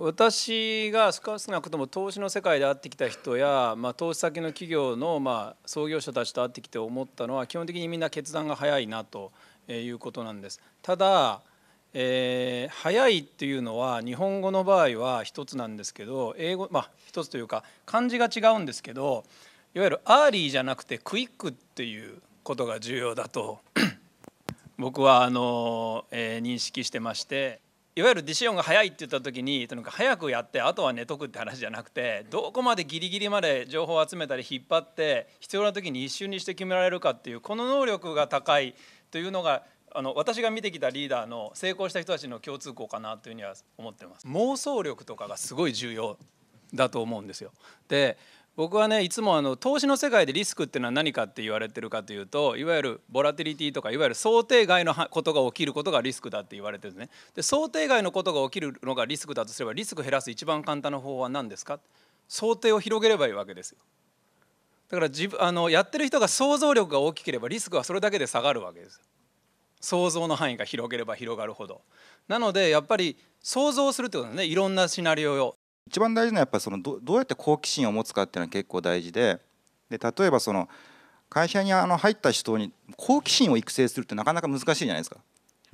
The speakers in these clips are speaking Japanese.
私が少なくとも投資の世界で会ってきた人や、まあ、投資先の企業の、まあ、創業者たちと会ってきて思ったのは基本的にみんな決断が早いなということなんです。ただ、えー、早いっていうのは日本語の場合は一つなんですけど英語まあ一つというか漢字が違うんですけどいわゆるアーリーじゃなくてクイックっていうことが重要だと僕はあの、えー、認識してまして。いわゆるディシオンが早いって言った時にとにかく早くやってあとは寝とくって話じゃなくてどこまでギリギリまで情報を集めたり引っ張って必要な時に一瞬にして決められるかっていうこの能力が高いというのがあの私が見てきたリーダーの成功した人たちの共通項かなというふうには思ってます。妄想力とかがすごい重要だと思うんですよ。で僕はねいつもあの投資の世界でリスクっていうのは何かって言われてるかというといわゆるボラティリティとかいわゆる想定外のことが起きることがリスクだって言われてるんですねで想定外のことが起きるのがリスクだとすればリスク減らす一番簡単な方法は何ですか想定を広げればいいわけですよだから自分あのやってる人が想像力が大きければリスクはそれだけで下がるわけです想像の範囲が広げれば広がるほどなのでやっぱり想像するってことですねいろんなシナリオを一番大事なやっぱそのどどうやって好奇心を持つかっていうのは結構大事でで例えばその会社にあの入った人に好奇心を育成するってなかなか難しいじゃないですか。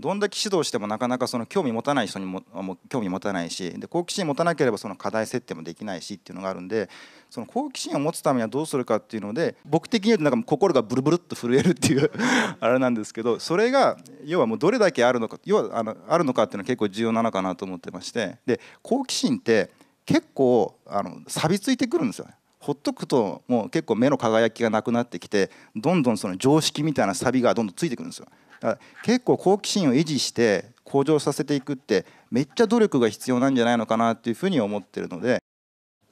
どんだけ指導してもなかなかその興味持たない人にも興味持たないしで好奇心持たなければその課題設定もできないしっていうのがあるんでその好奇心を持つためにはどうするかっていうので僕的に言うとなんか心がブルブルっと震えるっていう あれなんですけどそれが要はもうどれだけあるのか要はあのあるのかっていうのは結構重要なのかなと思ってましてで好奇心って結構あの錆びついてくるんですよほっとくともう結構目の輝きがなくなってきてどんどんその常識みたいな錆がどんどんついてくるんですよ。だから結構好奇心を維持して向上させていくってめっちゃ努力が必要なんじゃないのかなっていうふうに思ってるので。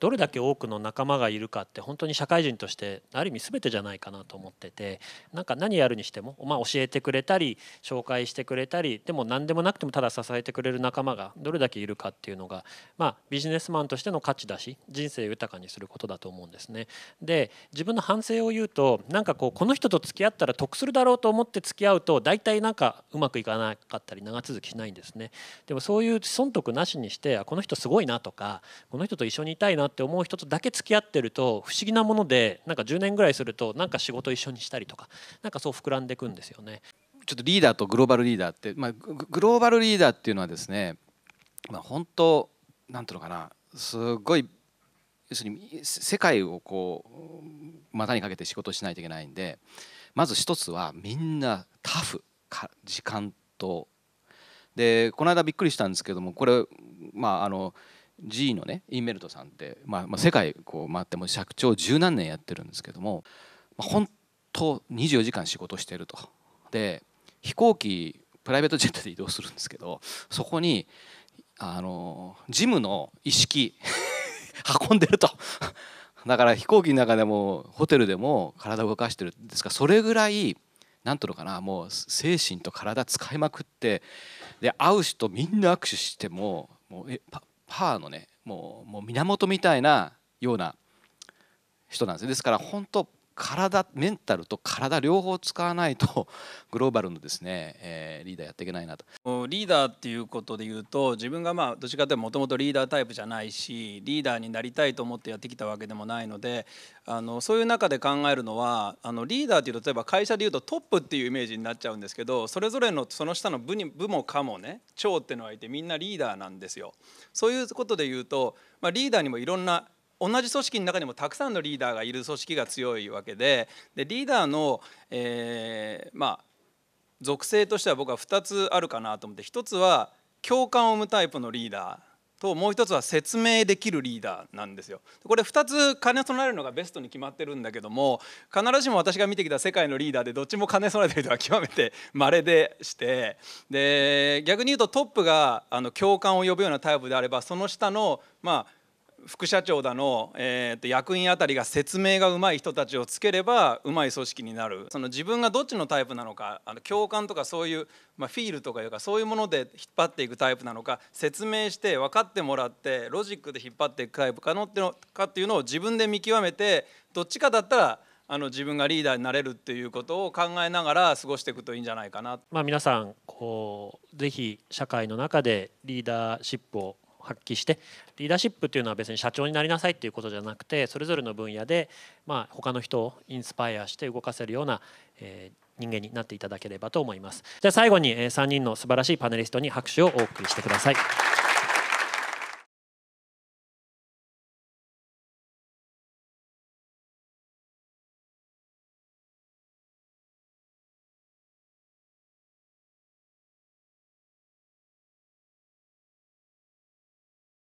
どれだけ多くの仲間がいるかって本当に社会人としてある意味全てじゃないかなと思っててなんか何やるにしても、まあ、教えてくれたり紹介してくれたりでも何でもなくてもただ支えてくれる仲間がどれだけいるかっていうのが、まあ、ビジネスマンとしての価値だし人生豊かにすることだと思うんですね。で自分の反省を言うとなんかこうこの人と付き合ったら得するだろうと思って付き合うと大体なんかうまくいかなかったり長続きしないんですね。でもそういう損得なしにしてこの人すごいなとかこの人と一緒にいたいなって思う人とだけ付き合ってると不思議なものでなんか10年ぐらいするとなんか仕事一緒にしたりとかなんかそう膨らんでいくんですよね。ちょっとリーダーとグローバルリーダーって、まあ、グローバルリーダーっていうのはですね、まあ、本当なんていうのかなすごい要するに世界をこう股にかけて仕事しないといけないんでまず一つはみんなタフか時間とでこの間びっくりしたんですけどもこれまああの G のねインメルトさんって、まあ、まあ世界こう回っても社長十何年やってるんですけども、まあ、本当24時間仕事してると。で飛行機プライベートジェットで移動するんですけどそこにあのジムの意識 運んでるとだから飛行機の中でもホテルでも体を動かしてるんですがそれぐらい何というのかなもう精神と体使いまくってで会う人みんな握手してももうえパパワーのねもうもう源みたいなような人なんですですから本当体メンタルと体両方使わないと グローバルのですね、えー、リーダーやっていけないなとリーダーっていうことで言うと自分がまあどっちかというともともとリーダータイプじゃないしリーダーになりたいと思ってやってきたわけでもないのであのそういう中で考えるのはあのリーダーっていうと例えば会社でいうとトップっていうイメージになっちゃうんですけどそれぞれのその下の部に部もかもね長っていうのはいてみんなリーダーなんですよ。そういうことで言うと、まあ、リーダーにもいろんな同じ組織の中にもたくさんのリーダーがいる組織が強いわけででリーダーの、えー、まあ、属性としては僕は2つあるかなと思って1つは共感を生むタイプのリーダー。ともう1つは説明できるリーダーなんですよこれ2つ兼ね備えるのがベストに決まってるんだけども必ずしも私が見てきた世界のリーダーでどっちも兼ね備えてる人は極めて稀でしてで逆に言うとトップがあの共感を呼ぶようなタイプであればその下のまあ副社長だの、えー、と役員あたりが説明がうまい人たちをつければうまい組織になるその自分がどっちのタイプなのかあの共感とかそういう、まあ、フィールとかいうかそういうもので引っ張っていくタイプなのか説明して分かってもらってロジックで引っ張っていくタイプかのってのかっていうのを自分で見極めてどっちかだったらあの自分がリーダーになれるっていうことを考えながら過ごしていくといいんじゃないかな。まあ、皆さんこうぜひ社会の中でリーダーシップを発揮してリーダーシップというのは別に社長になりなさいということじゃなくてそれぞれの分野でまあ他の人をインスパイアして動かせるような、え人間になっていただければと思います。じゃあ最後に3人の素晴らしいパネリストに拍手をお送りしてください。